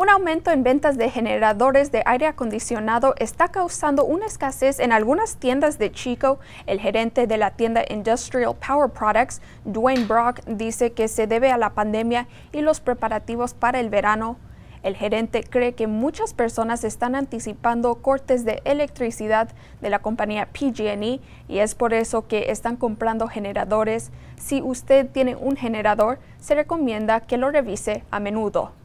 Un aumento en ventas de generadores de aire acondicionado está causando una escasez en algunas tiendas de Chico. El gerente de la tienda Industrial Power Products, Dwayne Brock, dice que se debe a la pandemia y los preparativos para el verano. El gerente cree que muchas personas están anticipando cortes de electricidad de la compañía PG&E y es por eso que están comprando generadores. Si usted tiene un generador, se recomienda que lo revise a menudo.